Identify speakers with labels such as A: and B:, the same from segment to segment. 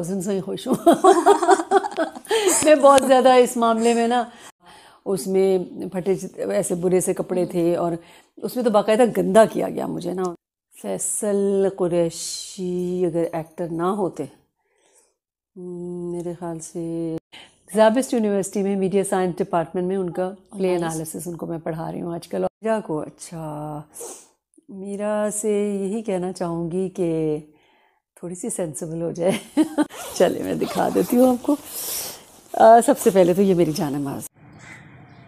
A: Thousand से ही खुश हूँ मैं बहुत ज़्यादा इस मामले में ना उसमें फटे ऐसे बुरे से कपड़े थे और उसमें तो बाकायदा गंदा किया गया मुझे ना फैसल कुरैशी अगर एक्टर ना होते हम्म, मेरे ख्याल से जाबिस्ट यूनिवर्सिटी में मीडिया साइंस डिपार्टमेंट में उनका प्ले एनालिसिस उनको मैं पढ़ा रही हूँ आजकल मीरा को अच्छा मीरा से यही कहना चाहूँगी कि थोड़ी सी सेंसिबल हो जाए चलिए मैं दिखा देती हूँ आपको आ, सबसे पहले तो ये मेरी जान माज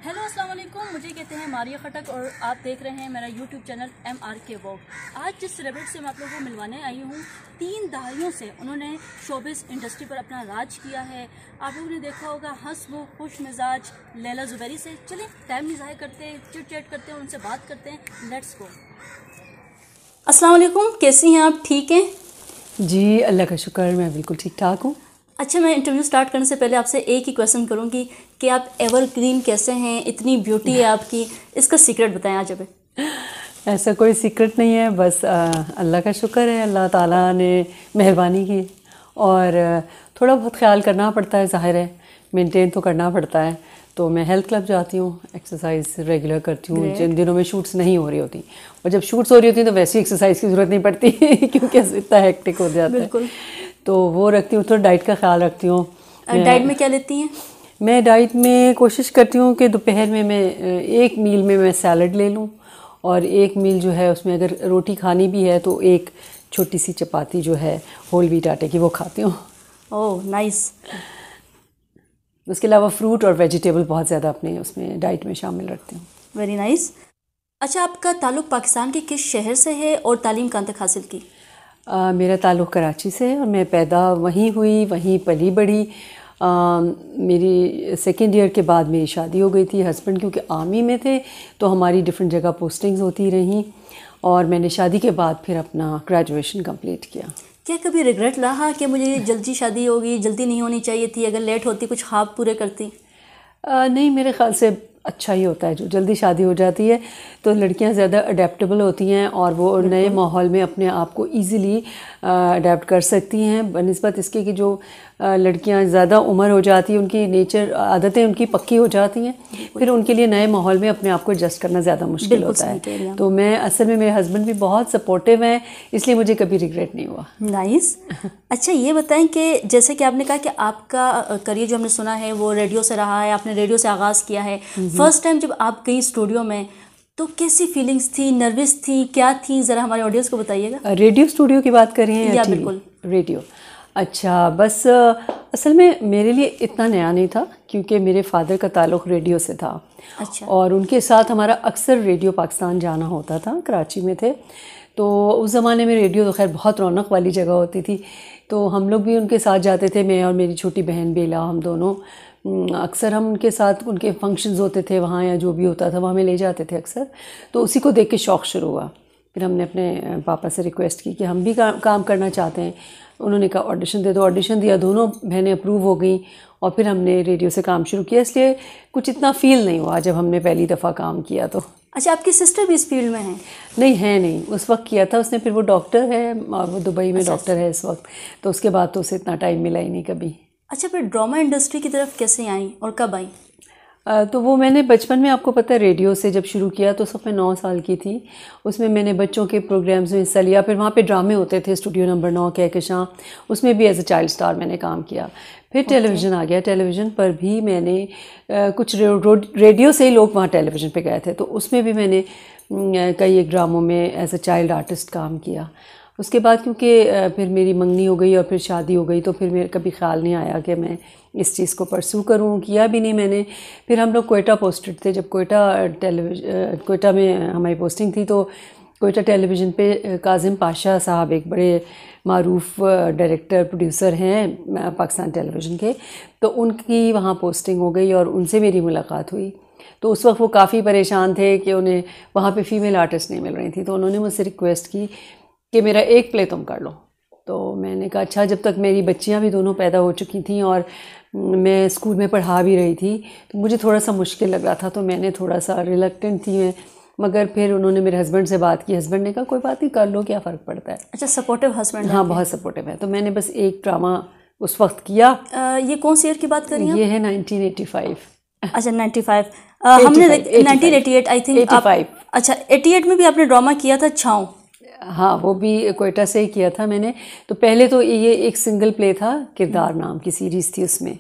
B: हेलो असलम मुझे कहते हैं मारिया खटक और आप देख रहे हैं मेरा YouTube channel M R K walk आज जिस सेलिब्रेट से मैं आप लोगों को मिलवाने आई हूँ तीन दहाइयों से उन्होंने शोबिस इंडस्ट्री पर अपना राज किया है आप लोगों ने देखा होगा हंस वो खुश मिजाज लैला जुबैरी से चले टाइम नहीं ज़ाहिर करते हैं चिट चैट करते हैं उनसे बात करते हैं लेट्स गो असलम कैसी हैं आप ठीक हैं जी अल्लाह का शुक्र मैं बिल्कुल ठीक ठाक हूँ अच्छा मैं इंटरव्यू स्टार्ट करने से पहले आपसे एक ही क्वेश्चन करूँगी कि आप एवर क्रीम कैसे हैं इतनी ब्यूटी है आपकी इसका सीक्रेट बताएं आज अभी
A: ऐसा कोई सीक्रेट नहीं है बस अल्लाह का शुक्र है अल्लाह ताला ने मेहरबानी की और थोड़ा बहुत ख्याल करना पड़ता है ज़ाहिर है मेंटेन तो करना पड़ता है तो मैं हेल्थ क्लब जाती हूँ एक्सरसाइज रेगुलर करती हूँ जिन दिनों में शूट्स नहीं हो रही होती और जब शूट्स हो रही होती हैं तो वैसी एक्सरसाइज की ज़रूरत नहीं पड़ती क्योंकि इतना हेक्टिक हो जाता है तो वो रखती हूँ थोड़ा डाइट का ख्याल रखती हूँ डाइट में क्या लेती हैं मैं डाइट में कोशिश करती हूँ कि दोपहर में मैं एक मील में मैं सैलड ले लूँ और एक मील जो है उसमें अगर रोटी खानी भी है तो एक छोटी सी चपाती जो है होल वीट आटे की वो खाती हूँ
B: ओह नाइस
A: उसके अलावा फ्रूट और वेजिटेबल बहुत ज़्यादा अपने उसमें डाइट में शामिल रखती हूँ
B: वेरी नाइस nice. अच्छा आपका ताल्लुक पाकिस्तान के किस शहर से है और तालीम कहाँ तक हासिल की
A: आ, मेरा ताल्लुक कराची से है और मैं पैदा वहीं हुई वहीं पली बड़ी आ, मेरी सेकेंड ईयर के बाद मेरी शादी हो गई थी हस्बैंड क्योंकि आर्मी में थे तो हमारी डिफरेंट जगह पोस्टिंग्स होती रहीं और मैंने शादी के बाद फिर अपना ग्रेजुएशन कंप्लीट किया
B: क्या कभी रिग्रेट रहा कि मुझे जल्दी शादी होगी जल्दी नहीं होनी चाहिए थी अगर लेट होती कुछ ख्वाब पूरे करती आ, नहीं मेरे ख्याल
A: से अच्छा ही होता है जो जल्दी शादी हो जाती है तो लड़कियां ज़्यादा अडेप्टेबल होती हैं और वो नए माहौल में अपने आप को ईज़िली अडेप्ट कर सकती हैं बनस्बत इसके कि जो लड़कियां ज़्यादा उम्र हो जाती है उनकी नेचर आदतें उनकी पक्की हो जाती हैं फिर उनके लिए नए माहौल में अपने आप को एडजस्ट करना ज़्यादा मुश्किल होता है तो मैं असल में मेरे हस्बैंड भी
B: बहुत सपोर्टिव हैं इसलिए मुझे कभी रिग्रेट नहीं हुआ नाइस अच्छा ये बताएं कि जैसे कि आपने कहा कि आपका करियर जो हमने सुना है वो रेडियो से रहा है आपने रेडियो से आगाज़ किया है फर्स्ट टाइम हम्म, हम्म। जब आप गई स्टूडियो में तो कैसी फीलिंग्स थी नर्वस थी क्या थी ज़रा हमारे ऑडियंस को बताइएगा
A: रेडियो स्टूडियो की बात करें या बिल्कुल रेडियो अच्छा बस असल में मेरे लिए इतना नया नहीं था क्योंकि मेरे फादर का ताल्लुक़ रेडियो से था अच्छा और उनके साथ हमारा अक्सर रेडियो पाकिस्तान जाना होता था कराची में थे तो उस ज़माने में रेडियो तो खैर बहुत रौनक वाली जगह होती थी तो हम लोग भी उनके साथ जाते थे मैं और मेरी छोटी बहन बेला हम दोनों अक्सर हम उनके साथ उनके फंक्शंस होते थे वहाँ या जो भी होता था वहाँ हमें ले जाते थे अक्सर तो उसी को देख के शौक़ शुरू हुआ फिर हमने अपने पापा से रिक्वेस्ट की कि हम भी का, काम करना चाहते हैं उन्होंने कहा ऑडिशन दे दो ऑडिशन दिया दोनों बहनें अप्रूव हो गई और फिर हमने रेडियो से काम शुरू किया इसलिए कुछ इतना फील नहीं हुआ जब हमने पहली दफ़ा काम किया तो
B: अच्छा आपकी सिस्टर भी इस फील्ड में है नहीं है नहीं
A: उस वक्त किया था उसने फिर वो डॉक्टर है और वो दुबई में अच्छा, डॉक्टर अच्छा। है इस वक्त तो उसके बाद तो उसे इतना टाइम मिला ही नहीं कभी
B: अच्छा फिर ड्रामा इंडस्ट्री की तरफ कैसे आई और कब आई तो वो
A: मैंने बचपन में आपको पता है रेडियो से जब शुरू किया तो सब मैं नौ साल की थी उसमें मैंने बच्चों के प्रोग्राम्स में हिस्सा लिया फिर वहाँ पे ड्रामे होते थे स्टूडियो नंबर नौ के कहकशां उसमें भी एज अ चाइल्ड स्टार मैंने काम किया फिर टेलीविज़न आ गया टेलीविज़न पर भी मैंने कुछ रेडियो से ही लोग वहाँ टेलीविज़न पर गए थे तो उसमें भी मैंने कई एक ड्रामों में एज अ चाइल्ड आर्टिस्ट काम किया उसके बाद क्योंकि फिर मेरी मंगनी हो गई और फिर शादी हो गई तो फिर मेरे कभी ख्याल नहीं आया कि मैं इस चीज़ को परसू करूँ किया भी नहीं मैंने फिर हम लोग कोयटा पोस्टेड थे जब कोयटा टेलीविजन कोयटा में हमारी पोस्टिंग थी तो कोयटा टेलीविज़न पे काजिम पाशा साहब एक बड़े मरूफ डायरेक्टर प्रोड्यूसर हैं पाकिस्तान टेलीविज़न के तो उनकी वहाँ पोस्टिंग हो गई और उनसे मेरी मुलाकात हुई तो उस वक्त वो काफ़ी परेशान थे कि उन्हें वहाँ पे फीमेल आर्टिस्ट नहीं मिल रही थी तो उन्होंने मुझसे रिक्वेस्ट की कि मेरा एक प्ले तुम कर लो तो मैंने कहा अच्छा जब तक मेरी बच्चियाँ भी दोनों पैदा हो चुकी थी और मैं स्कूल में पढ़ा भी रही थी तो मुझे थोड़ा सा मुश्किल लग रहा था तो मैंने थोड़ा सा रिलक्टेंट थी मैं मगर फिर उन्होंने मेरे हस्बैंड से बात की हस्बैंड ने कहा कोई बात नहीं कर लो क्या फ़र्क पड़ता है
B: अच्छा सपोर्टिव हस्बैंड हाँ बहुत
A: सपोर्टिव है तो मैंने बस एक ड्रामा
B: उस वक्त किया आ, ये कौन सी ईयर की बात करी ये है 1985 अच्छा 95 आ, हमने 1988 आई थिंक अच्छा 88 में भी आपने ड्रामा किया था छाँव
A: हाँ वो भी कोयटा से ही किया था मैंने तो पहले तो ये एक सिंगल प्ले था किरदार नाम की सीरीज़ थी उसमें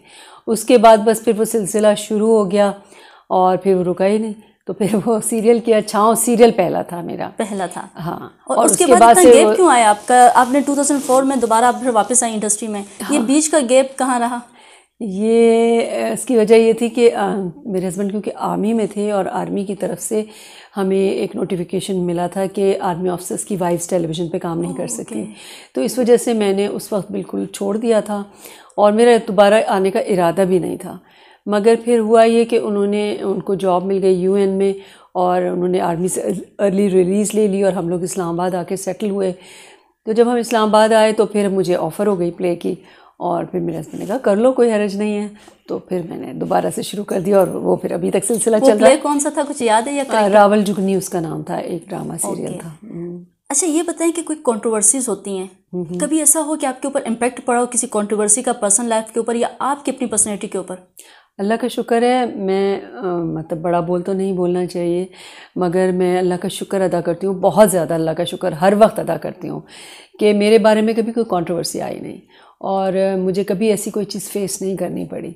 A: उसके बाद बस फिर वो सिलसिला शुरू हो गया और फिर वो रुका ही नहीं तो फिर वो सीरियल किया छाँव सीरियल पहला था मेरा पहला था हाँ
B: और, और उसके, उसके बाद से गैप क्यों आया आपका आपने 2004 में दोबारा आप फिर वापस आई इंडस्ट्री में हाँ। ये बीच का गैप कहाँ रहा
A: ये इसकी वजह ये थी कि आ, मेरे हस्बैंड क्योंकि आर्मी में थे और आर्मी की तरफ से हमें एक नोटिफिकेशन मिला था कि आर्मी ऑफिसर्स की वाइफ्स टेलीविज़न पे काम नहीं कर सकी तो इस वजह से मैंने उस वक्त बिल्कुल छोड़ दिया था और मेरा दोबारा आने का इरादा भी नहीं था मगर फिर हुआ ये कि उन्होंने उनको जॉब मिल गई यू में और उन्होंने आर्मी से अर्ली रिलीज़ ले ली और हम लोग इस्लामाबाद आके सेटल हुए तो जब हम इस्लामाबाद आए तो फिर मुझे ऑफ़र हो गई प्ले की और फिर मेरे हस्बैंड ने कहा कर लो कोई हरज नहीं है तो फिर मैंने दोबारा से शुरू कर दिया और वो फिर अभी तक सिलसिला चल रहा है
B: कौन सा था कुछ याद है या हाँ, रावल
A: जुगनी उसका नाम था एक ड्रामा सीरियल था
B: हम्म। अच्छा ये बताएं कि कोई कंट्रोवर्सीज होती हैं हम्म, हम्म। कभी ऐसा हो कि आपके ऊपर इम्पैक्ट पड़ा हो किसी कंट्रोवर्सी का पर्सनल लाइफ के ऊपर या आपकी अपनी पर्सनैलिटी के ऊपर अल्लाह का शुक्र है मैं आ,
A: मतलब बड़ा बोल तो नहीं बोलना चाहिए मगर मैं अल्लाह का शुक्र अदा करती हूँ बहुत ज़्यादा अल्लाह का शुक्र हर वक्त अदा करती हूँ कि मेरे बारे में कभी कोई कंट्रोवर्सी आई नहीं और मुझे कभी ऐसी कोई चीज़ फेस नहीं करनी पड़ी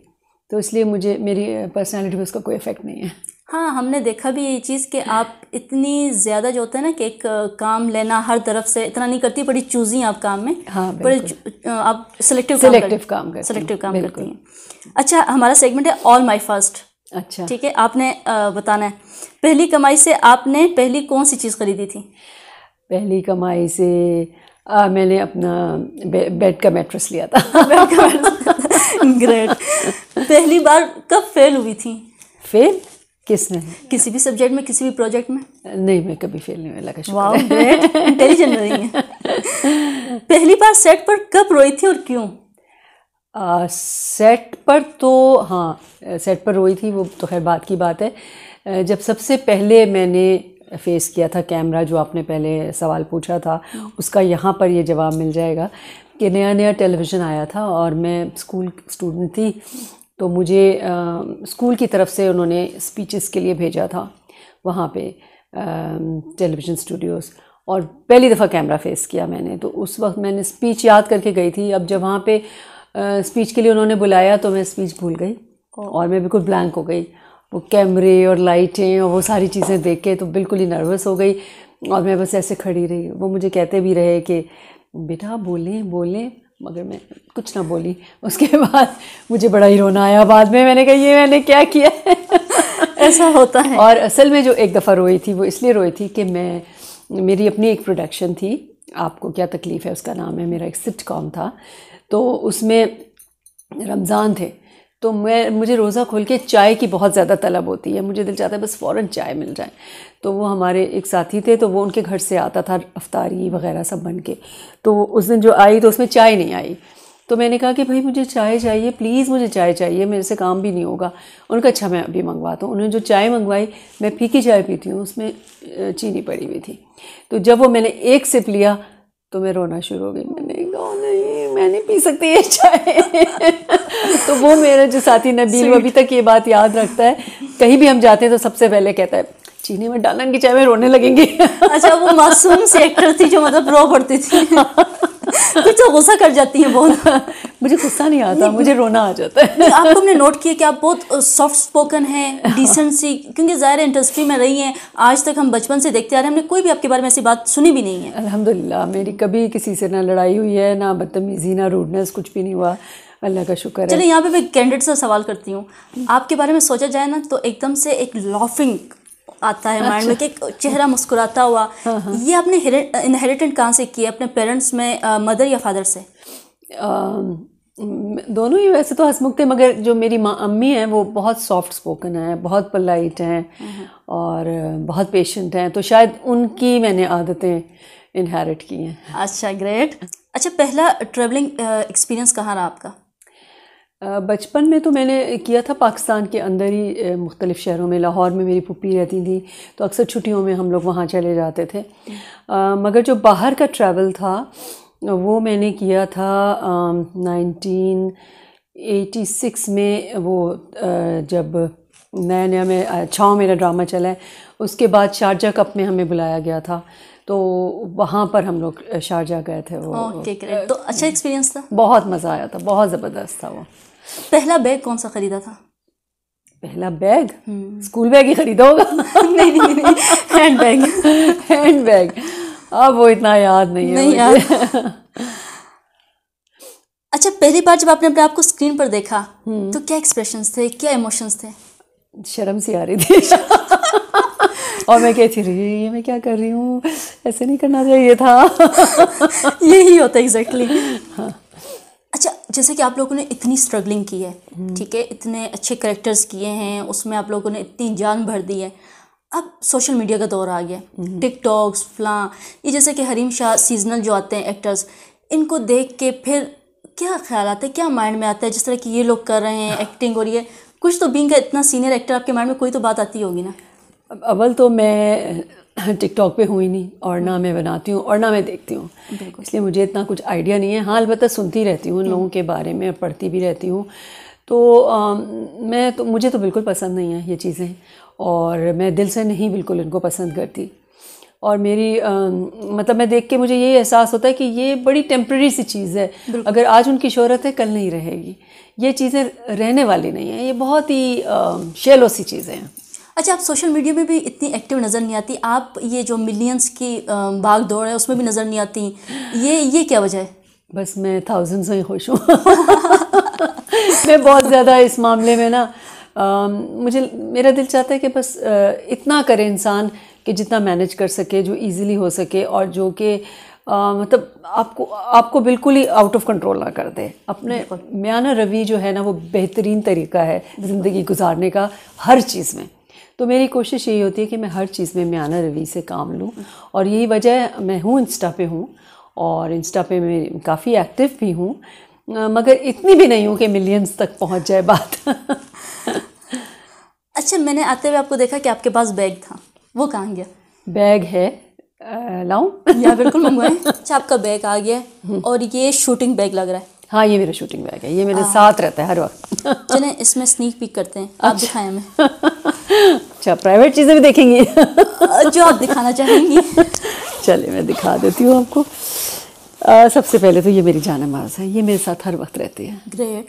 A: तो इसलिए मुझे मेरी पर्सनैलिटी पर उसका कोई इफेक्ट नहीं है
B: हाँ हमने देखा भी ये चीज़ कि आप इतनी ज़्यादा जो होता है ना कि एक काम लेना हर तरफ से इतना नहीं करती बड़ी चूजी आप काम में हाँ पर आप सिलेक्टिव सिलेक्टिव काम कर सिलेक्टिव काम करती हैं अच्छा हमारा सेगमेंट है ऑल माई फर्स्ट अच्छा ठीक है आपने बताना है पहली कमाई से आपने पहली कौन सी चीज़ खरीदी थी
A: पहली कमाई से आ, मैंने अपना बे, बेड का मैट्रेस लिया था
B: ग्रेट पहली बार कब फेल हुई थी फेल किसने किसी भी सब्जेक्ट में किसी भी प्रोजेक्ट में नहीं मैं कभी फेल नहीं हुई लगा इंटेलिजेंट नहीं है पहली बार सेट पर कब रोई थी और क्यों
A: आ, सेट पर तो हाँ सेट पर रोई थी वो तो खैर बात की बात है जब सबसे पहले मैंने फेस किया था कैमरा जो आपने पहले सवाल पूछा था उसका यहाँ पर ये जवाब मिल जाएगा कि नया नया टेलीविज़न आया था और मैं स्कूल स्टूडेंट थी तो मुझे स्कूल की तरफ से उन्होंने स्पीचेस के लिए भेजा था वहाँ पे टेलीविज़न स्टूडियोज़ और पहली दफ़ा कैमरा फेस किया मैंने तो उस वक्त मैंने स्पीच याद करके गई थी अब जब वहाँ पे स्पीच के लिए उन्होंने बुलाया तो मैं स्पीच भूल गई और मैं बिल्कुल ब्लैंक हो गई वो कैमरे और लाइटें और वो सारी चीज़ें देख के तो बिल्कुल ही नर्वस हो गई और मैं बस ऐसे खड़ी रही वो मुझे कहते भी रहे कि बेटा बोलें बोलें मगर मैं कुछ ना बोली उसके बाद मुझे बड़ा ही रोना आया बाद में मैंने कहा ये मैंने क्या किया ऐसा होता है और असल में जो एक दफ़ा रोई थी वो इसलिए रोई थी कि मैं मेरी अपनी एक प्रोडक्शन थी आपको क्या तकलीफ़ है उसका नाम है मेरा एक सिट कॉम था तो उसमें रमज़ान थे तो मैं मुझे रोज़ा खोल के चाय की बहुत ज़्यादा तलब होती है मुझे दिल चाहता है बस फ़ौर चाय मिल जाए तो वो हमारे एक साथी थे तो वो उनके घर से आता था अफ्तारी वगैरह सब बन के तो उस दिन जो आई तो उसमें चाय नहीं आई तो मैंने कहा कि भाई मुझे चाय चाहिए प्लीज़ मुझे चाय चाहिए मेरे से काम भी नहीं होगा उनका अच्छा मैं अभी मंगवाता हूँ उन्होंने जो चाय मंगवाई मैं फीकी चाय पीती हूँ उसमें चीनी पड़ी हुई थी तो जब वो मैंने एक सिप लिया तो मैं रोना शुरू हो गई मैंने कहा नहीं मैं नहीं पी सकती ये चाय तो वो मेरा जो साथी नबील वो अभी तक ये बात याद रखता है कहीं भी हम जाते हैं तो सबसे पहले कहता है चीनी में डालन की चाय में रोने लगेंगे
B: अच्छा वो मासूम सी एक्टर थी जो मतलब रो पड़ती थी तो गुस्सा कर जाती है बहुत मुझे गुस्सा नहीं आता मुझे रोना आ जाता है आपको हमने नोट किया कि आप बहुत सॉफ्ट स्पोकन हैं डिसेंसी क्योंकि ज़ाहिर इंडस्ट्री में रही हैं आज तक हम बचपन से देखते आ रहे हैं हमने कोई भी आपके बारे में ऐसी बात सुनी भी नहीं है
A: अलहमदिल्ला मेरी कभी किसी से ना लड़ाई हुई है ना बदतमीज़ी ना रूडनेस कुछ भी नहीं हुआ अल्लाह का शुक्र है चलिए यहाँ
B: पे मैं कैंडिडेट से सवाल करती हूँ हम्म। आपके बारे में सोचा जाए ना तो एकदम से एक लॉफिंग आता है माइंड में अच्छा। कि चेहरा मुस्कुराता हुआ हाँ, हाँ। ये आपने इनहेरिटेंट कहाँ से किया अपने पेरेंट्स में मदर या फादर से
A: दोनों ही वैसे तो हंसमुख थे मगर जो मेरी माँ अम्मी हैं वो बहुत सॉफ्ट स्पोकन हैं बहुत पोलाइट हैं हाँ, और बहुत पेशेंट हैं तो शायद उनकी मैंने आदतें इनहेरिट की हैं
B: अच्छा ग्रेट अच्छा पहला ट्रैवलिंग एक्सपीरियंस कहाँ रहा आपका
A: बचपन में तो मैंने किया था पाकिस्तान के अंदर ही मुख्तलिफ़ शहरों में लाहौर में मेरी पुप्पी रहती थी तो अक्सर छुट्टियों में हम लोग वहाँ चले जाते थे मगर जो बाहर का ट्रैवल था वो मैंने किया था नाइनटीन एटी सिक्स में वो जब नया नया में छाँव मेरा ड्रामा चला है उसके बाद शारजा कप में हमें बुलाया गया था तो वहाँ पर हम लोग शारजा गए थे वो ओके तो अच्छा एक्सपीरियंस था बहुत मज़ा आया था बहुत
B: ज़बरदस्त था वो पहला बैग कौन सा खरीदा था पहला बैग हम्म। स्कूल बैग ही खरीदा होगा नहीं नहीं नहीं हैंड बैग हैंड बैग अब
A: वो इतना याद नहीं है नहीं याद
B: अच्छा पहली बार जब आपने अपने आप को स्क्रीन पर देखा हम्म। तो क्या एक्सप्रेशंस थे क्या इमोशंस थे शर्म सी आ रही थी और मैं कहती रही ये मैं क्या कर रही हूँ ऐसे नहीं करना चाहिए था यही होता एग्जैक्टली exactly. हाँ जैसे कि आप लोगों ने इतनी स्ट्रगलिंग की है हम्म। ठीक है इतने अच्छे करेक्टर्स किए हैं उसमें आप लोगों ने इतनी जान भर दी है अब सोशल मीडिया का दौर आ गया टिकटॉक्स हम्म। फ्लां ये जैसे कि हरीम शाह सीजनल जो आते हैं एक्टर्स इनको देख के फिर क्या ख्याल आता है क्या माइंड में आता है जिस तरह की ये लोग कर रहे हैं एक्टिंग और ये कुछ तो बींग इतना सीनियर एक्टर आपके माइंड में कोई तो बात आती होगी ना
A: अव्वल तो मैं टिकटॉक पे हुई नहीं और ना हम्म। मैं बनाती हूँ और ना मैं देखती हूँ इसलिए मुझे इतना कुछ आइडिया नहीं है हाँ अलबत्त सुनती रहती हूँ उन हम्म। लोगों के बारे में पढ़ती भी रहती हूँ तो आ, मैं तो मुझे तो बिल्कुल पसंद नहीं है ये चीज़ें और मैं दिल से नहीं बिल्कुल इनको पसंद करती और मेरी आ, मतलब मैं देख के मुझे ये एहसास होता है कि ये बड़ी टेम्प्रेरी सी चीज़ है अगर आज उनकी शोहरत है कल नहीं रहेगी ये चीज़ें रहने वाली नहीं हैं ये बहुत ही शेलो सी चीज़ें हैं
B: अच्छा आप सोशल मीडिया में भी इतनी एक्टिव नज़र नहीं आती आप ये जो मिलियंस की भाग दौड़ है उसमें भी नज़र नहीं आती ये ये क्या वजह है बस मैं थाउजेंड से ही खुश हूँ
A: मैं बहुत ज़्यादा इस मामले में ना आ, मुझे मेरा दिल चाहता है कि बस आ, इतना करे इंसान कि जितना मैनेज कर सके जो इजीली हो सके और जो कि मतलब आपको आपको बिल्कुल ही आउट ऑफ कंट्रोल ना कर दे अपने म्याना रवि जो है ना वो बेहतरीन तरीका है ज़िंदगी गुजारने का हर चीज़ में तो मेरी कोशिश यही होती है कि मैं हर चीज़ में म्याना रवि से काम लूँ और यही वजह मैं हूँ इंस्टा पे हूँ और इंस्टा पे मैं काफ़ी एक्टिव भी हूँ मगर इतनी भी नहीं हूँ कि मिलियंस तक पहुँच जाए बात
B: अच्छा मैंने आते हुए आपको देखा कि आपके पास बैग था वो कहाँ गया बैग है लाऊं या बिल्कुल मंगवाएं अच्छा आपका बैग आ गया हम्म। और ये शूटिंग बैग लग रहा है
A: हाँ ये मेरा शूटिंग बैग है ये मेरे साथ रहता है हर वक्त
B: चलें इसमें स्नीक पीक करते हैं आप अच्छा। दिखाएं हमें
A: अच्छा प्राइवेट चीज़ें भी देखेंगी
B: जो आप दिखाना चाहेंगी
A: चलिए मैं दिखा देती हूँ आपको आ, सबसे पहले तो ये मेरी जान है ये मेरे साथ हर वक्त रहती है ग्रेट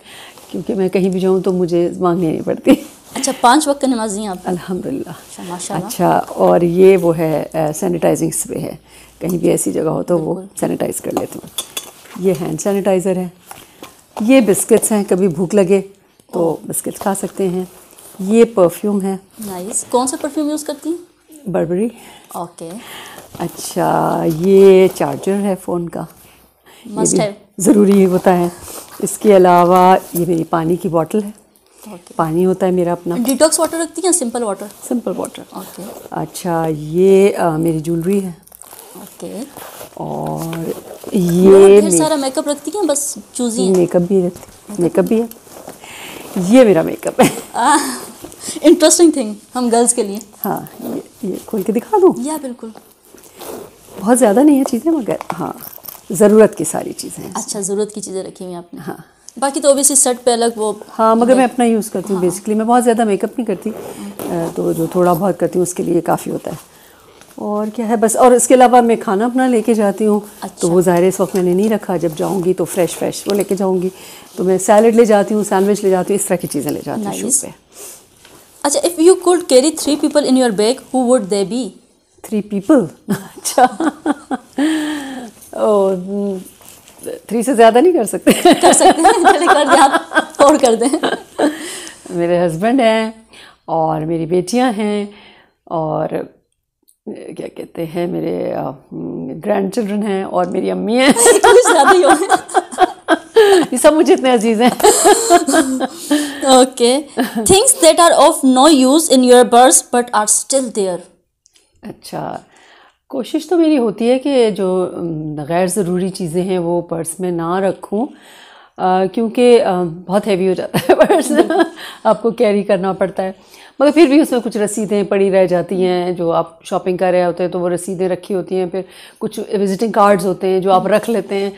A: क्योंकि मैं कहीं भी जाऊँ तो मुझे मांगनी नहीं पड़ती
B: अच्छा पांच वक्त नमाजी आप अल्हम्दुलिल्लाह अच्छा, अच्छा
A: और ये वो है सैनिटाइजिंग स्प्रे है कहीं भी ऐसी जगह हो तो वो सैनिटाइज कर लेती हूँ ये हैंड सैनिटाइज़र है ये बिस्किट्स हैं कभी भूख लगे तो बिस्किट्स खा सकते हैं ये परफ्यूम है
B: नाइस कौन सा परफ्यूम यूज़ करती हैं बर्बरी ओके
A: अच्छा ये चार्जर है फ़ोन का मस्ट है ज़रूरी होता है इसके अलावा ये मेरी पानी की बॉटल है
B: okay.
A: पानी होता है मेरा अपना
B: डिटॉक्स वाटर रखती हैं simple water simple water okay
A: अच्छा ये आ, मेरी ज्वेलरी है ओके okay. और ये सारा
B: मेकअप रखती है बस चूजी
A: मेकअप भी रखती मेकअप भी है ये मेरा मेकअप है
B: इंटरेस्टिंग थिंग हम गर्ल्स के लिए
A: हाँ ये ये खोल के दिखा
B: दूँ या बिल्कुल
A: बहुत ज़्यादा नहीं है चीज़ें मगर हाँ ज़रूरत की सारी चीज़ें अच्छा
B: ज़रूरत की चीज़ें रखी हुई आपने हाँ बाकी तो ओबियसली सेट पे अलग वो
A: हाँ मगर मैं अपना यूज़ करती हूँ हाँ। बेसिकली मैं बहुत ज़्यादा मेकअप नहीं करती हम्म। तो जो थोड़ा बहुत करती हूँ उसके लिए काफ़ी होता है और क्या है बस और इसके अलावा मैं खाना अपना लेके जाती हूँ तो अच्छा। तो वो ज़ाहिर इस वक्त मैंने नहीं रखा जब जाऊँगी तो फ्रेश फ्रेश वो लेके जाऊँगी तो मैं सैलड ले जाती हूँ सैंडविच ले जाती हूँ इस तरह की चीज़ें ले जाती हूँ शूट अच्छा, पे
B: अच्छा if you could carry three people in your bag who would they be three people अच्छा
A: थ्री से ज़्यादा नहीं कर सकते कर सकते हैं
B: कर और कर दें
A: मेरे हस्बैंड हैं और मेरी बेटियां हैं और क्या कहते हैं मेरे ग्रैंड हम्म,
B: चिल्ड्रन हैं और मेरी अम्मी हैं तो ये सब मुझे इतने अजीज हैं okay things that are of no use in your purse but are still there अच्छा कोशिश तो मेरी होती है कि जो
A: गैर ज़रूरी चीज़ें हैं वो पर्स में ना रखूं क्योंकि बहुत हैवी हो जाता है पर्स आपको कैरी करना पड़ता है मगर फिर भी उसमें कुछ रसीदें पड़ी रह जाती हैं जो आप शॉपिंग कर रहे होते हैं तो वो रसीदें रखी होती हैं फिर कुछ विजिटिंग कार्ड्स होते हैं जो आप रख लेते हैं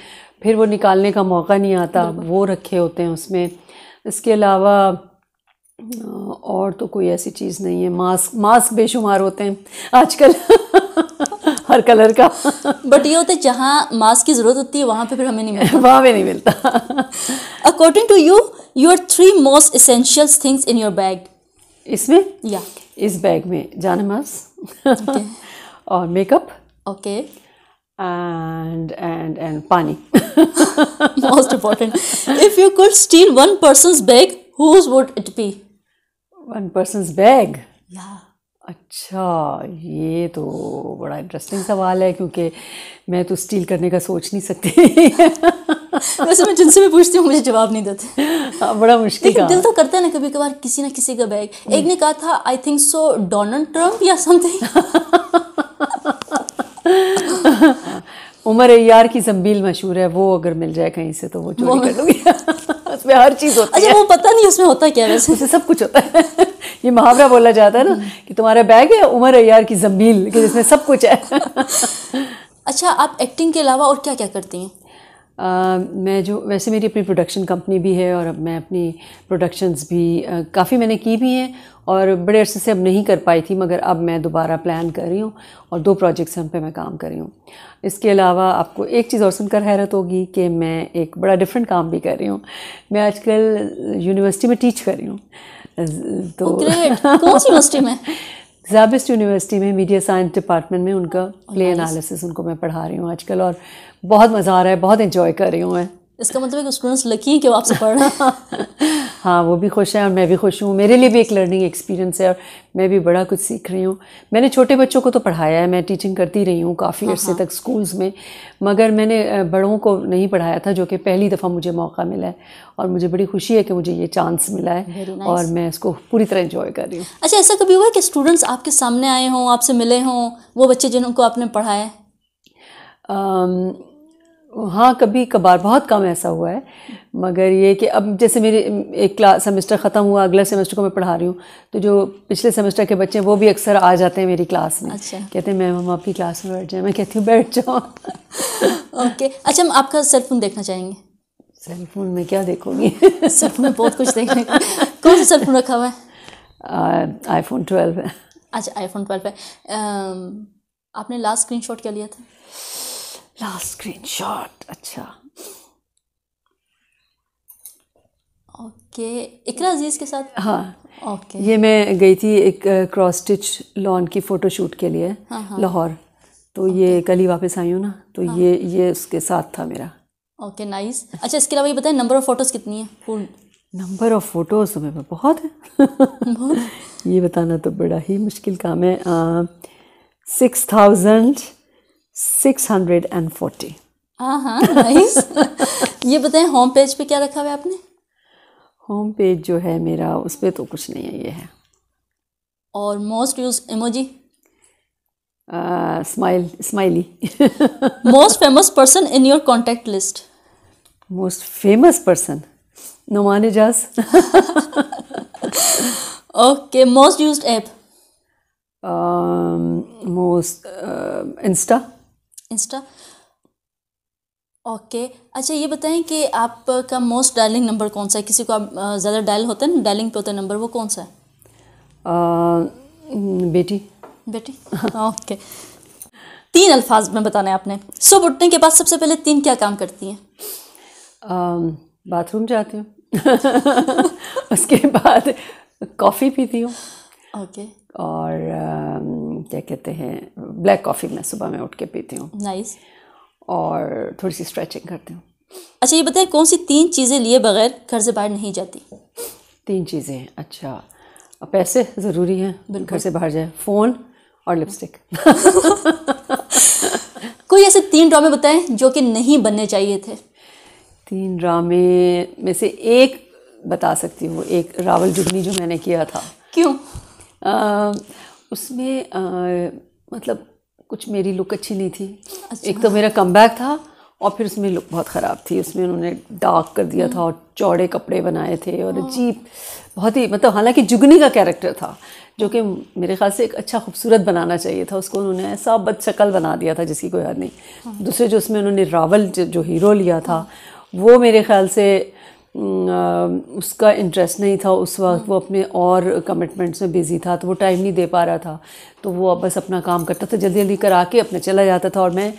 A: फिर वो निकालने का मौका नहीं आता वो रखे होते हैं उसमें इसके अलावा और तो कोई ऐसी चीज़ नहीं है मास्क मास्क बेशुमार होते हैं आजकल हर कलर का
B: बट ये होता है जहाँ मास्क की ज़रूरत होती है वहाँ पे फिर हमें नहीं मिलता वहाँ पे नहीं मिलता according to you you are three most essential things in your bag इसमें या इस बैग में जान मास्क और makeup okay and
A: and and पानी most important if you could steal one person bag whose would it be one person bag या अच्छा ये तो बड़ा इंटरेस्टिंग सवाल है क्योंकि मैं तो स्टील करने का सोच नहीं सकती
B: वैसे मैं जिनसे भी पूछती हूँ मुझे जवाब नहीं देते
A: आ, हाँ, बड़ा मुश्किल दिल तो
B: करता है ना कभी कभार किसी ना किसी का बैग हम्म। एक ने कहा था I think so Donald Trump या समथिंग
A: उमर यार की जम्बील मशहूर है वो अगर मिल जाए कहीं से तो वो चोरी कर लूँगी उसमें हर चीज़ होती अच्छा, है अच्छा वो पता नहीं उसमें होता क्या वैसे सब कुछ होता है ये मुहावरा बोला जाता है ना कि तुम्हारा बैग है उमर अयार की जमील कि जिसमें सब कुछ है अच्छा आप एक्टिंग के अलावा और क्या क्या करती हैं Uh, मैं जो वैसे मेरी अपनी प्रोडक्शन कंपनी भी है और अब मैं अपनी प्रोडक्शंस भी uh, काफ़ी मैंने की भी हैं और बड़े अरसे से अब नहीं कर पाई थी मगर अब मैं दोबारा प्लान कर रही हूँ और दो प्रोजेक्ट्स हम पे मैं काम कर रही हूँ इसके अलावा आपको एक चीज़ और सुनकर हैरत होगी कि मैं एक बड़ा डिफरेंट काम भी कर रही हूँ मैं आजकल यूनिवर्सिटी में टीच कर रही हूँ तो कौन सी यूनिवर्सिटी में जैबिस्ट यूनिवर्सिटी में मीडिया साइंस डिपार्टमेंट में उनका प्ले oh, एनालिसिस उनको मैं पढ़ा रही हूँ आजकल और बहुत मज़ा आ रहा है बहुत इन्जॉय कर रही हूँ मैं
B: इसका मतलब है कि स्टूडेंट्स लकी हैं कि वो आपसे पढ़ रहे हैं
A: हाँ वो भी खुश हैं और मैं भी खुश हूँ मेरे लिए भी एक लर्निंग एक्सपीरियंस है और मैं भी बड़ा कुछ सीख रही हूँ मैंने छोटे बच्चों को तो पढ़ाया है मैं टीचिंग करती रही हूँ काफ़ी हाँ, हाँ, तक स्कूल्स में मगर मैंने बड़ों को नहीं पढ़ाया था जो कि पहली दफ़ा मुझे मौका मिला है और मुझे बड़ी खुशी है कि मुझे ये चांस मिला है और मैं इसको पूरी तरह इंजॉय कर रही हूँ
B: अच्छा ऐसा कभी हुआ कि स्टूडेंट्स आपके सामने आए हों आपसे मिले हों वो बच्चे जिनको आपने पढ़ाया
A: हाँ कभी कभार बहुत कम ऐसा हुआ है मगर ये कि अब जैसे मेरी एक क्लास सेमेस्टर ख़त्म हुआ अगला सेमेस्टर को मैं पढ़ा रही हूँ तो जो पिछले सेमेस्टर के बच्चे हैं वो भी अक्सर आ जाते हैं मेरी क्लास में अच्छा कहते हैं मैम हम आपकी क्लास में बैठ जाए मैं कहती हूँ बैठ जाओ
B: ओके अच्छा हम आपका सेलफोन देखना चाहेंगे
A: सेलफोन में क्या देखोगी
B: सेलफोन में बहुत कुछ देखने कौन सा सेलफोन रखा हुआ है
A: आईफोन ट्वेल्व है
B: अच्छा आईफोन ट्वेल्व है आपने लास्ट स्क्रीनशॉट क्या लिया था
A: लास्ट स्क्रीनशॉट अच्छा
B: ओके इकरा अजीज के साथ हाँ ओके ये
A: मैं गई थी एक क्रॉस स्टिच लॉन की फ़ोटो शूट के लिए हाँ, हाँ। लाहौर तो ये कल ही वापस आई हूँ ना तो हाँ। ये ये उसके साथ था मेरा
B: ओके नाइस अच्छा इसके अलावा ये बताएं नंबर ऑफ़ फ़ोटोज़ कितनी है पूर्ण
A: नंबर ऑफ़ फ़ोटोज़ तो मेरे बहुत है ये बताना तो बड़ा ही मुश्किल काम है सिक्स थाउजेंड 640
B: हाँ हाँ ये बताएं होम पेज पे क्या रखा हुआ आपने
A: होम पेज जो है मेरा उस पर तो कुछ नहीं है ये है
B: और most use emoji smile smiley most famous person in your contact list
A: most famous person Numan Ejaz
B: okay most use app
A: most insta insta
B: okay अच्छा ये बताएं कि आपका मोस्ट डायलिंग नंबर कौन सा है किसी को आप ज़्यादा डायल होता है ना डायलिंग पे होता है नंबर वो कौन सा है
A: आ,
B: बेटी बेटी ओके तीन अल्फाज में बताना है आपने सुबह उठने के बाद सबसे पहले तीन क्या काम करती हैं बाथरूम जाती
A: हूँ उसके बाद कॉफ़ी पीती हूँ ओके okay. और आ, क्या कहते हैं ब्लैक कॉफ़ी मैं सुबह में उठ के पीती हूँ नाइस और थोड़ी सी स्ट्रेचिंग करती हूँ
B: अच्छा ये बताएं कौन सी तीन चीज़ें लिए बगैर घर से बाहर नहीं जाती
A: तीन चीज़ें अच्छा पैसे ज़रूरी हैं घर से बाहर जाए फ़ोन और लिपस्टिक
B: कोई ऐसे तीन ड्रामे बताएं जो कि नहीं बनने चाहिए थे
A: तीन ड्रामे में से एक बता सकती हूँ एक रावल जुगनी जो मैंने किया था
B: क्यों आ,
A: उसमें आ, मतलब कुछ मेरी लुक अच्छी नहीं थी अच्छा। एक तो मेरा कम था और फिर उसमें लुक बहुत ख़राब थी उसमें उन्होंने डार्क कर दिया था हम्म। और चौड़े कपड़े बनाए थे और हाँ। अजीब बहुत ही मतलब हालांकि जुगनी का कैरेक्टर था जो कि मेरे ख्याल से एक अच्छा खूबसूरत बनाना चाहिए था उसको उन्होंने ऐसा बदशकल बना दिया था जिसकी कोई याद नहीं हाँ। दूसरे जो उसमें उन्होंने रावल जो हीरो लिया था हाँ। वो मेरे ख्याल से उसका इंटरेस्ट नहीं था उस वक्त वो अपने और कमिटमेंट्स में बिज़ी था तो वो टाइम नहीं दे पा रहा था तो वो बस अपना काम करता था जल्दी जल्दी करा के अपने चला जाता था और मैं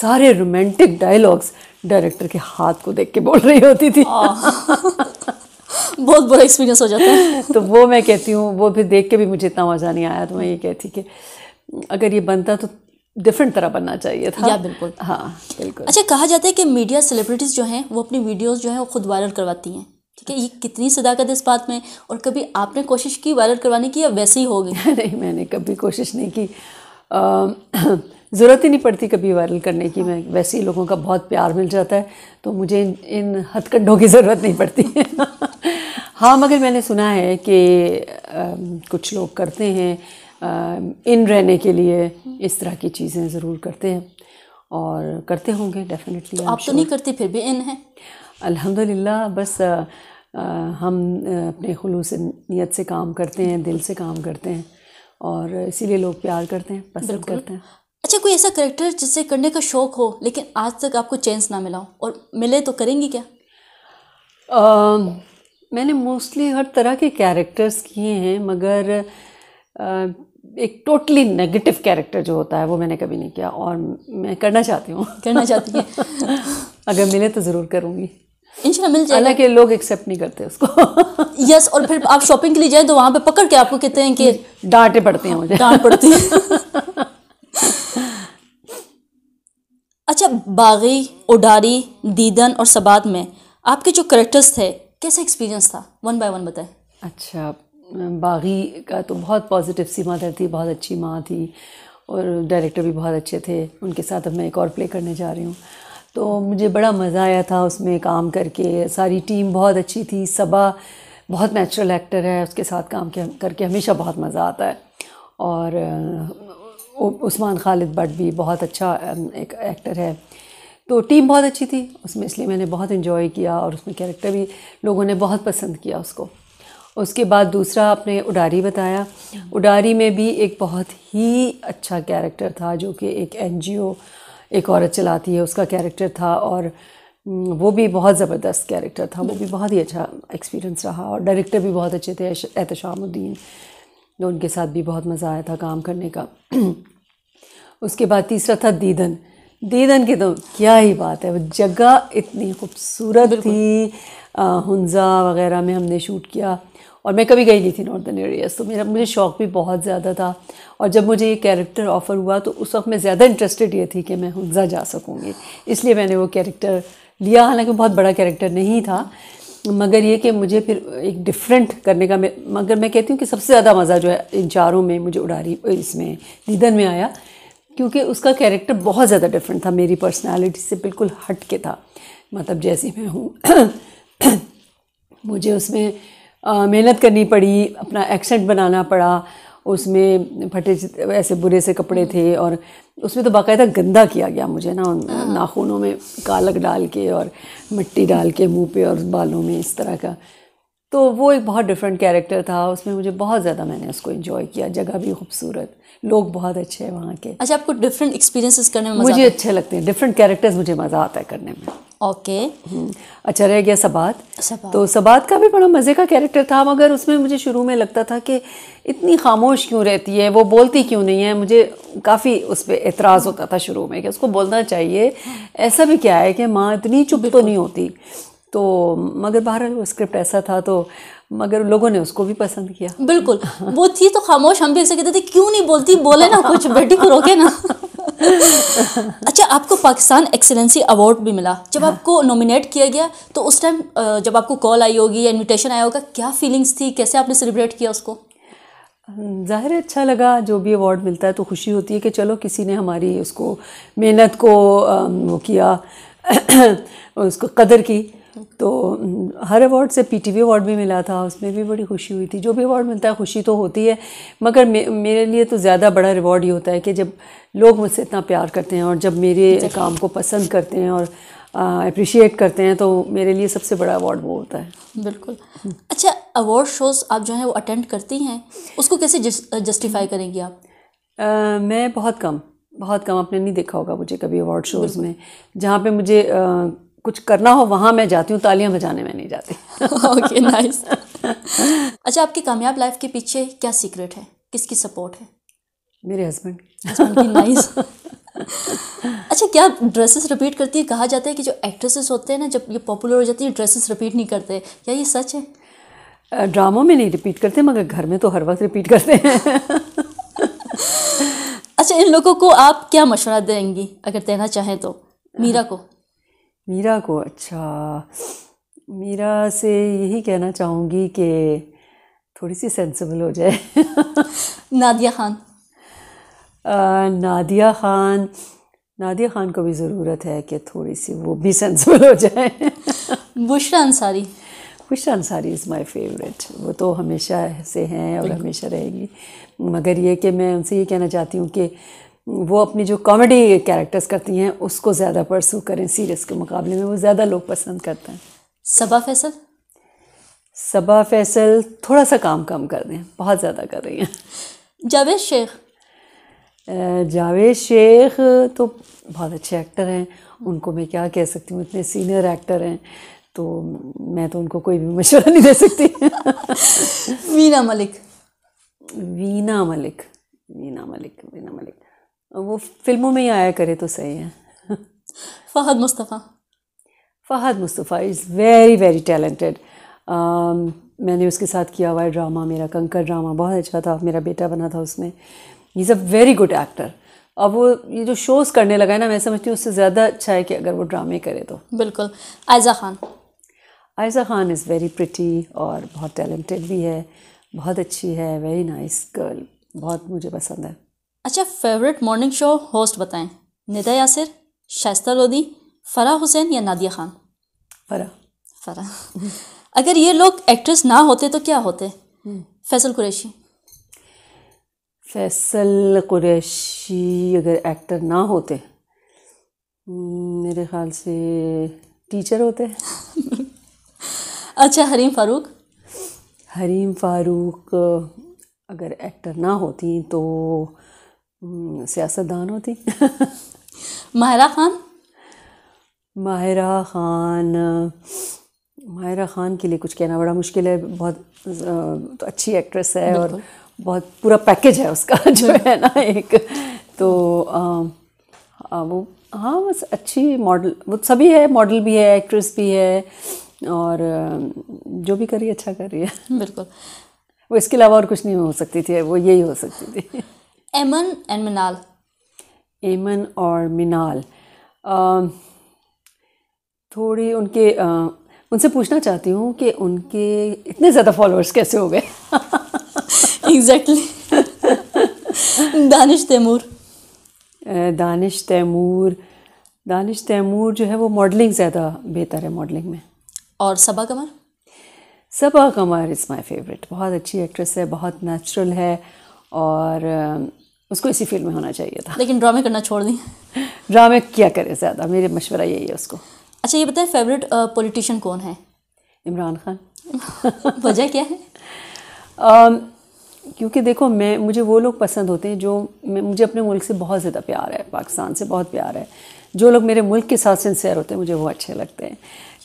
A: सारे रोमांटिक डायलॉग्स डायरेक्टर के हाथ को देख के बोल रही होती थी बहुत बड़ा एक्सपीरियंस हो जाता है तो वो मैं कहती हूँ वो फिर देख के भी मुझे इतना मज़ा नहीं आया तो मैं ये कहती कि अगर ये बनता तो डिफरेंट तरह बनना चाहिए था या बिल्कुल हाँ
B: बिल्कुल अच्छा कहा जाता है कि मीडिया सेलिब्रिटीज़ जो हैं वो अपनी वीडियोस जो हैं वो खुद वायरल करवाती हैं ठीक है ये कितनी सदाकत है इस बात में और कभी आपने कोशिश की वायरल करवाने की या वैसे ही हो गई नहीं मैंने कभी कोशिश नहीं की ज़रूरत ही नहीं पड़ती कभी वायरल करने की हाँ। मैं
A: वैसे ही लोगों का बहुत प्यार मिल जाता है तो मुझे इन, इन हथकंडों की ज़रूरत नहीं पड़ती हाँ मगर मैंने सुना है कि आ, कुछ लोग करते हैं इन रहने के लिए इस तरह की चीज़ें ज़रूर करते हैं और करते होंगे डेफिनेटली तो आप तो नहीं करते फिर भी इन हैं अल्हम्दुलिल्लाह बस आ, आ, हम अपने खलूस नीयत से काम करते हैं दिल से काम करते हैं और इसीलिए लोग प्यार करते हैं पसंद करते
B: हैं अच्छा कोई ऐसा करेक्टर जिससे करने का शौक़ हो लेकिन आज तक आपको चांस ना मिला हो और मिले तो करेंगी क्या आ, मैंने मोस्टली हर तरह के कैरेक्टर्स किए हैं मगर
A: एक टोटली नेगेटिव कैरेक्टर जो होता है वो मैंने कभी नहीं किया और मैं करना चाहती हूँ
B: करना चाहती हूँ अगर मिले तो ज़रूर करूँगी इंशाल्लाह मिल जाए हालांकि
A: लोग एक्सेप्ट नहीं करते उसको
B: यस yes, और फिर आप शॉपिंग के लिए जाए तो वहाँ पे पकड़ के आपको कहते हैं कि डांटे पड़ते हैं मुझे डांट पड़ती है अच्छा बागी उडारी दीदन और सबात में आपके जो करेक्टर्स थे कैसा एक्सपीरियंस था वन बाय वन बताएं
A: अच्छा बागी का तो बहुत पॉजिटिव सी मदर थी बहुत अच्छी माँ थी और डायरेक्टर भी बहुत अच्छे थे उनके साथ अब मैं एक और प्ले करने जा रही हूँ तो मुझे बड़ा मज़ा आया था उसमें काम करके सारी टीम बहुत अच्छी थी सबा बहुत नेचुरल एक्टर है उसके साथ काम करके हमेशा बहुत मज़ा आता है और उस्मान खालिद बट भी बहुत अच्छा एक एक्टर है तो टीम बहुत अच्छी थी उसमें इसलिए मैंने बहुत इन्जॉय किया और उसमें कैरेक्टर भी लोगों ने बहुत पसंद किया उसको उसके बाद दूसरा आपने उडारी बताया उडारी में भी एक बहुत ही अच्छा कैरेक्टर था जो कि एक एनजीओ एक औरत चलाती है उसका कैरेक्टर था और वो भी बहुत ज़बरदस्त कैरेक्टर था वो भी बहुत ही अच्छा एक्सपीरियंस रहा और डायरेक्टर भी बहुत अच्छे थे एहतशामुद्दीन तो उनके साथ भी बहुत मज़ा आया था काम करने का उसके बाद तीसरा था दीदन दीदन की तो क्या ही बात है वो जगह इतनी खूबसूरत थी हंजा वगैरह में हमने शूट किया और मैं कभी गई नहीं थी नॉर्दर्न एरियाज़ तो मेरा मुझे शौक़ भी बहुत ज़्यादा था और जब मुझे ये कैरेक्टर ऑफ़र हुआ तो उस वक्त मैं ज़्यादा इंटरेस्टेड ये थी कि मैं हुंजा जा सकूँगी इसलिए मैंने वो कैरेक्टर लिया हालांकि बहुत बड़ा कैरेक्टर नहीं था मगर ये कि मुझे फिर एक डिफरेंट करने का मैं मगर मैं कहती हूँ कि सबसे ज़्यादा मज़ा जो है इन चारों में मुझे उड़ारी इसमें दीदन में आया क्योंकि उसका कैरेक्टर बहुत ज़्यादा डिफरेंट था मेरी पर्सनालिटी से बिल्कुल हट के था मतलब जैसी मैं हूँ मुझे उसमें मेहनत करनी पड़ी अपना एक्सेंट बनाना पड़ा उसमें फटे ऐसे बुरे से कपड़े थे और उसमें तो बाकायदा गंदा किया गया मुझे ना हाँ। नाखूनों में कालक डाल के और मिट्टी डाल के मुंह पे और बालों में इस तरह का तो वो एक बहुत डिफरेंट कैरेक्टर था उसमें मुझे बहुत ज़्यादा मैंने उसको इन्जॉय किया जगह भी खूबसूरत लोग बहुत अच्छे हैं वहाँ के
B: अच्छा आपको डिफरेंट एक्सपीरियंसेस करने में मुझे
A: अच्छे लगते हैं डिफरेंट कैरेक्टर्स मुझे मज़ा आता है करने में ओके हम्म। अच्छा रह गया सबात तो सबात का भी बड़ा मज़े का कैरेक्टर था मगर उसमें मुझे शुरू में लगता था कि इतनी खामोश क्यों रहती है वो बोलती क्यों नहीं है मुझे काफ़ी उस पर एतराज़ होता था शुरू में कि उसको बोलना चाहिए हाँ। ऐसा भी क्या है कि माँ इतनी चुप तो नहीं होती तो मगर बहरहाल वो स्क्रिप्ट ऐसा
B: था तो मगर लोगों ने उसको भी पसंद किया बिल्कुल वो थी तो खामोश हम भी उनसे कहते थे क्यों नहीं बोलती बोले ना कुछ बेटी को तो रोके ना अच्छा आपको पाकिस्तान एक्सेलेंसी अवार्ड भी मिला जब हाँ। आपको नॉमिनेट किया गया तो उस टाइम जब आपको कॉल आई होगी या इन्विटेशन आया होगा क्या फीलिंग्स थी कैसे आपने सेलिब्रेट किया उसको ज़ाहिर अच्छा
A: लगा जो भी अवार्ड मिलता है तो खुशी होती है कि चलो किसी ने हमारी उसको मेहनत को वो किया उसको कदर की तो हर अवार्ड से पी टी अवार्ड भी मिला था उसमें भी बड़ी खुशी हुई थी जो भी अवार्ड मिलता है खुशी तो होती है मगर मे, मेरे लिए तो ज़्यादा बड़ा रिवॉर्ड ये होता है कि जब लोग मुझसे इतना प्यार करते हैं और जब मेरे काम को पसंद करते हैं और अप्रिशिएट करते हैं तो मेरे लिए सबसे बड़ा अवार्ड वो होता है
B: बिल्कुल अच्छा अवार्ड शोज़ आप जो हैं वो अटेंड करती हैं उसको कैसे जस्टिफाई हम्म। करेंगी आप
A: आ, मैं बहुत कम बहुत कम आपने नहीं देखा होगा मुझे कभी अवार्ड शोज़ में जहाँ पे मुझे कुछ करना हो वहाँ मैं जाती हूँ तालियाँ बजाने में नहीं जाती ओके नाइस
B: अच्छा आपकी कामयाब लाइफ के पीछे क्या सीक्रेट है किसकी सपोर्ट है मेरे हस्बैंड नाइस अच्छा क्या ड्रेसेस रिपीट करती है कहा जाता है कि जो एक्ट्रेसेस होते हैं ना जब ये पॉपुलर हो जाती है ड्रेसेस रिपीट नहीं करते क्या ये सच है
A: ड्रामों में नहीं रिपीट करते मगर घर में तो हर वक्त रिपीट करते हैं
B: अच्छा इन लोगों को आप क्या मशवरा देंगी अगर देना चाहें तो मीरा को
A: मीरा को अच्छा मीरा से यही कहना चाहूँगी कि थोड़ी सी सेंसिबल हो जाए नादिया खान आ, नादिया खान नादिया खान को भी ज़रूरत है कि थोड़ी सी वो भी सेंसिबल हो जाए Bushra Ansari Bushra Ansari is my favourite वो तो हमेशा से हैं और हमेशा रहेगी मगर ये कि मैं उनसे ये कहना चाहती हूँ कि वो अपनी जो कॉमेडी कैरेक्टर्स करती हैं उसको ज़्यादा परसू करें सीरियस के मुकाबले में वो ज़्यादा लोग पसंद करते हैं सबा फैसल सबा फैसल थोड़ा सा काम कम कर दें बहुत ज़्यादा कर रही हैं जावेद शेख जावेद शेख तो बहुत अच्छे एक्टर हैं उनको मैं क्या कह सकती हूँ इतने सीनियर एक्टर हैं तो मैं तो उनको कोई भी मशवरा नहीं दे सकती वीना मलिक वीना मलिक वीना मलिक वीना मलिक वो फिल्मों में ही आया करे तो सही है
B: Fahad Mustafa
A: Fahad Mustafa is very very talented मैंने उसके साथ किया हुआ है ड्रामा मेरा कंकर ड्रामा बहुत अच्छा था मेरा बेटा बना था उसमें is a very good actor अब वो ये जो शोज़ करने लगा है ना मैं समझती हूँ उससे ज़्यादा अच्छा है कि अगर वो ड्रामे करे तो
B: बिल्कुल Ayeza Khan
A: Ayeza Khan is very pretty और बहुत टैलेंटेड भी है बहुत अच्छी है वेरी नाइस गर्ल बहुत मुझे पसंद है
B: अच्छा फेवरेट मॉर्निंग शो होस्ट बताएं निदा यासिर शाइस्ता लोदी फ़रा हुसैन या नादिया खान फ़रा फ़रा अगर ये लोग एक्ट्रेस ना होते तो क्या होते हम्म। फैसल कुरैशी
A: फैसल कुरैशी अगर एक्टर ना होते हम्म, मेरे ख्याल से टीचर होते अच्छा हरीम फारूक हरीम फारूक अगर एक्टर ना होती तो हम्म, सियासतदान होती
B: माहिरा खान
A: माहिरा खान माहिरा खान के लिए कुछ कहना बड़ा मुश्किल है बहुत तो अच्छी एक्ट्रेस है और बहुत पूरा पैकेज है उसका जो है ना एक तो आ, आ, वो हाँ बस अच्छी मॉडल वो सभी है मॉडल भी है एक्ट्रेस भी है और जो भी
B: करिए अच्छा है बिल्कुल
A: वो इसके अलावा और कुछ नहीं हो सकती थी वो यही हो सकती थी
B: एमन एंड मिनाल
A: एमन और मिनाल um, थोड़ी उनके uh, उनसे पूछना चाहती हूँ कि उनके इतने ज़्यादा फॉलोअर्स कैसे हो गए एग्जैक्टली दानिश तैमूर uh, दानिश तैमूर दानिश तैमूर जो है वो मॉडलिंग ज़्यादा बेहतर है मॉडलिंग में
B: और Saba Qamar
A: Saba Qamar is my favourite बहुत अच्छी एक्ट्रेस है बहुत नेचुरल है और um, उसको इसी फील्ड में होना चाहिए था लेकिन
B: ड्रामे करना छोड़ दी
A: ड्रामे क्या करे ज़्यादा मेरे मशवरा यही है उसको
B: अच्छा ये बताएं फेवरेट पॉलिटिशियन कौन है इमरान खान वजह क्या है
A: क्योंकि देखो मैं मुझे वो लोग पसंद होते हैं जो मैं मुझे अपने मुल्क से बहुत ज़्यादा प्यार है पाकिस्तान से बहुत प्यार है जो लोग मेरे मुल्क के साथ सिंसेयर होते हैं मुझे वो अच्छे लगते हैं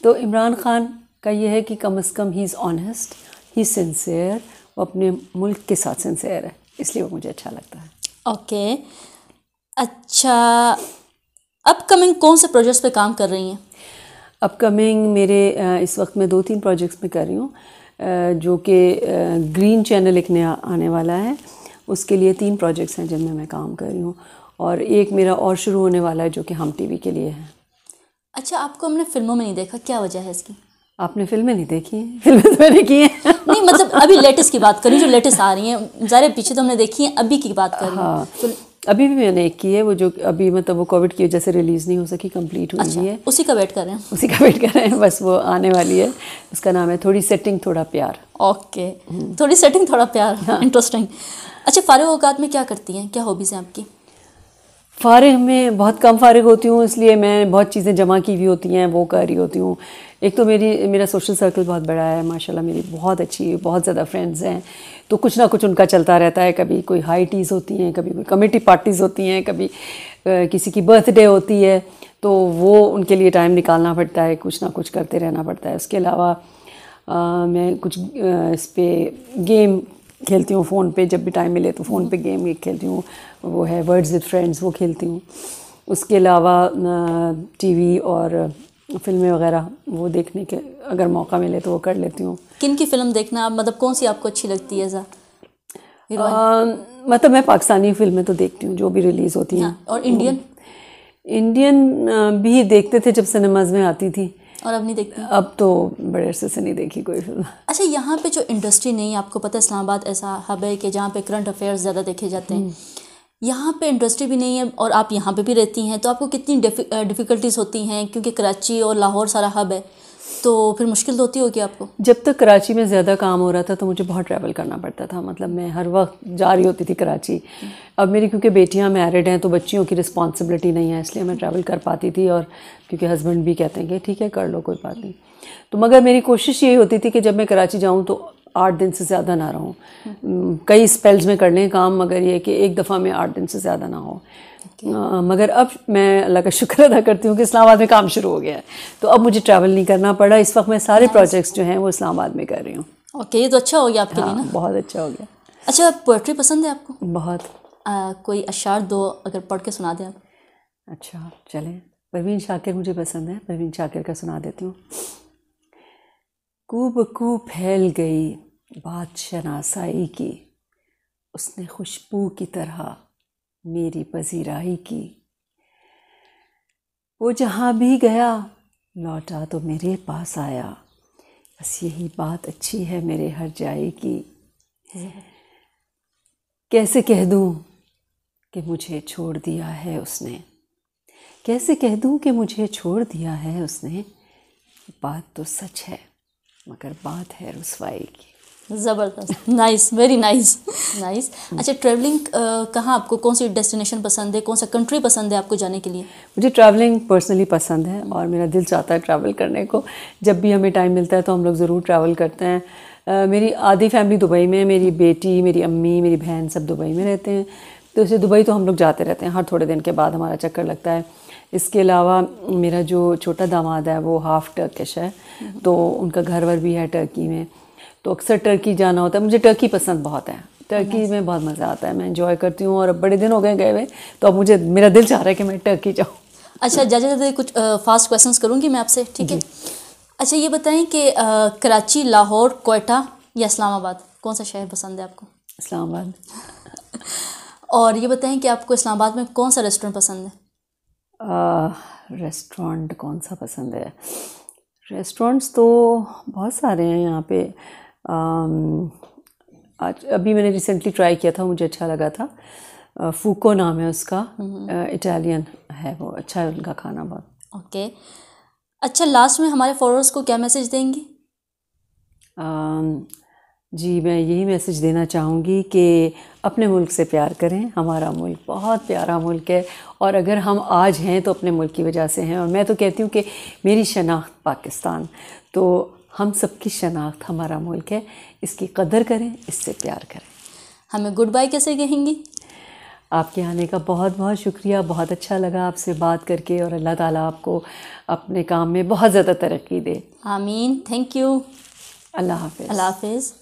A: तो इमरान खान का ये है कि कम अज़ कम he is honest he sincere वो अपने मुल्क के साथ सिंसेयर है इसलिए वो मुझे अच्छा लगता है
B: ओके अच्छा अपकमिंग कौन से प्रोजेक्ट्स पे काम कर रही हैं अपकमिंग मेरे इस वक्त मैं दो तीन प्रोजेक्ट्स में कर रही
A: हूँ जो कि ग्रीन चैनल एक नया आने वाला है उसके लिए तीन प्रोजेक्ट्स हैं जिनमें मैं काम कर रही हूँ और एक मेरा और शुरू होने वाला है जो कि हम टीवी के लिए है
B: अच्छा आपको हमने फिल्मों में नहीं देखा क्या वजह है इसकी
A: आपने फिल्में नहीं देखी हैं फिल्में तो मैंने
B: की हैं नहीं मतलब अभी लेटेस्ट की बात करी जो लेटेस्ट आ रही हैं ज़्यादा पीछे तो हमने देखी है अभी की बात कर हाँ तो
A: अभी भी मैंने एक की है वो जो अभी मतलब वो कोविड की वजह से रिलीज़ नहीं हो सकी कंप्लीट हुई अच्छा, है
B: उसी का वेट कर रहे हैं उसी का
A: वेट कर रहे हैं बस वो आने वाली है उसका नाम है थोड़ी सेटिंग थोड़ा प्यार ओके हम्म।
B: थोड़ी सेटिंग थोड़ा प्यार इंटरेस्टिंग हाँ। अच्छा फारे अवकात में क्या करती हैं क्या हॉबीज़ हैं आपकी
A: फ़ारिग में बहुत कम फारिग होती हूँ इसलिए मैं बहुत चीज़ें जमा की हुई होती हैं वो कर रही होती हूँ एक तो मेरी मेरा सोशल सर्कल बहुत बड़ा है माशाल्लाह मेरी बहुत अच्छी बहुत ज़्यादा फ्रेंड्स हैं तो कुछ ना कुछ उनका चलता रहता है कभी कोई हाई टीज़ होती हैं कभी कोई कमेटी पार्टीज़ होती हैं कभी किसी की बर्थडे होती है तो वो उनके लिए टाइम निकालना पड़ता है कुछ ना कुछ करते रहना पड़ता है उसके अलावा मैं कुछ इस पर गेम खेलती हूँ फ़ोन पे जब भी टाइम मिले तो फ़ोन पे गेम खेलती हूँ वो है वर्ड्स विद फ्रेंड्स वो खेलती हूँ उसके अलावा टीवी और फिल्में वगैरह वो देखने के अगर मौका मिले तो वो कर लेती हूँ
B: किन की फ़िल्म देखना आप मतलब कौन सी आपको अच्छी लगती है ऐसा
A: मतलब मैं पाकिस्तानी फिल्में तो देखती हूँ जो भी रिलीज़ होती हैं हाँ, और इंडियन इंडियन भी देखते थे जब सिनेमाज में आती थी और अब नहीं देखती अब तो बड़े अरसे से नहीं देखी कोई फिल्म
B: अच्छा यहाँ पे जो इंडस्ट्री नहीं आपको पता इस्लामाबाद ऐसा हब है कि जहाँ पे करंट अफेयर्स ज़्यादा देखे जाते हैं हम्म। यहाँ पे इंडस्ट्री भी नहीं है और आप यहाँ पे भी रहती हैं तो आपको कितनी डिफ़िकल्टीज़ होती हैं क्योंकि कराची और लाहौर सारा हब है तो फिर मुश्किल तो होती होगी आपको जब तक कराची
A: में ज़्यादा काम हो रहा था तो मुझे बहुत ट्रैवल करना पड़ता था मतलब मैं हर वक्त जा रही होती थी कराची अब मेरी क्योंकि बेटियाँ मैरिड हैं तो बच्चियों की रिस्पॉन्सिबिलिटी नहीं है इसलिए मैं ट्रैवल कर पाती थी और क्योंकि हस्बैंड भी कहते हैं कि ठीक है कर लो कोई बात नहीं तो मगर मेरी कोशिश यही होती थी कि जब मैं कराची जाऊँ तो आठ दिन से ज़्यादा ना रहूँ कई स्पेल्स में कर लें काम मगर ये कि एक दफ़ा में आठ दिन से ज़्यादा ना हो आ, मगर अब मैं अल्लाह का शुक्र अदा करती हूँ कि इस्लामाबाद में काम शुरू हो गया है तो अब मुझे ट्रैवल नहीं करना पड़ा इस वक्त मैं सारे प्रोजेक्ट्स जो हैं वो इस्लामाबाद में कर रही
B: हूँ ओके ये तो अच्छा हो गया आपके लिए हाँ, ना
A: बहुत अच्छा हो गया
B: अच्छा पोइट्री पसंद है आपको बहुत कोई अशार दो अगर पढ़ के सुना दें आप अच्छा चलें परवीन शाकिर
A: मुझे पसंद है परवीन शाकिर का सुना देती हूँ कूबकू फैल गई बात शनासाई की उसने खुशबू की तरह मेरी पजीराई की वो जहाँ भी गया लौटा तो मेरे पास आया बस यही बात अच्छी है मेरे हर जाए की कैसे कह दूँ कि मुझे छोड़ दिया है उसने कैसे कह दूँ कि मुझे छोड़ दिया है उसने बात तो सच है मगर बात है
B: रसवाई की ज़बरदस्त नाइस वेरी नाइस नाइस अच्छा ट्रैवलिंग कहाँ आपको कौन सी डेस्टिनेशन पसंद है कौन सा कंट्री पसंद है आपको जाने के लिए
A: मुझे ट्रैवलिंग पर्सनली पसंद है और मेरा दिल चाहता है ट्रैवल करने को जब भी हमें टाइम मिलता है तो हम लोग ज़रूर ट्रैवल करते हैं आ, मेरी आधी फैमिली दुबई में मेरी बेटी मेरी अम्मी मेरी बहन सब दुबई में रहते हैं तो इसे दुबई तो हम लोग जाते रहते हैं हर थोड़े दिन के बाद हमारा चक्कर लगता है इसके अलावा मेरा जो छोटा दामाद है वो हाफ़ टर्किश है तो उनका घर वर भी है टर्की में तो अक्सर टर्की जाना होता है मुझे टर्की पसंद बहुत है टर्की में बहुत मज़ा आता है मैं इन्जॉय करती हूँ और अब बड़े दिन हो गए गए हुए तो अब मुझे मेरा दिल चाह रहा है कि मैं टर्की जाऊँ
B: अच्छा ज़्यादा ज़्यादा कुछ फास्ट क्वेश्चंस करूँगी मैं आपसे ठीक है अच्छा ये बताएं कि कराची लाहौर कोयटा या इस्लामाबाद कौन सा शहर पसंद है आपको इस्लामाबाद और ये बताएं कि आपको इस्लामाबाद में कौन सा रेस्टोरेंट पसंद है
A: रेस्टोरेंट कौन सा पसंद है रेस्टोरेंट्स तो बहुत सारे हैं यहाँ पे आज अभी मैंने रिसेंटली ट्राई किया था मुझे अच्छा लगा था फूको नाम है उसका इटालियन हम्म। है वो अच्छा है उनका खाना बहुत
B: ओके अच्छा लास्ट में हमारे फॉलोअर्स को क्या मैसेज देंगी
A: जी मैं यही मैसेज देना चाहूँगी कि अपने मुल्क से प्यार करें हमारा मुल्क बहुत प्यारा मुल्क है और अगर हम आज हैं तो अपने मुल्क की वजह से हैं और मैं तो कहती हूँ कि मेरी शनाख्त पाकिस्तान तो हम सब की शनाख्त हमारा मुल्क है इसकी कदर करें इससे प्यार करें हमें गुड बाय कैसे कहेंगी आपके आने का बहुत बहुत शुक्रिया बहुत अच्छा लगा आपसे बात करके और अल्लाह ताला आपको अपने काम में बहुत ज़्यादा तरक्की दे
B: आमीन थैंक यू अल्लाह हाफिज़ अल्लाह हाफिज़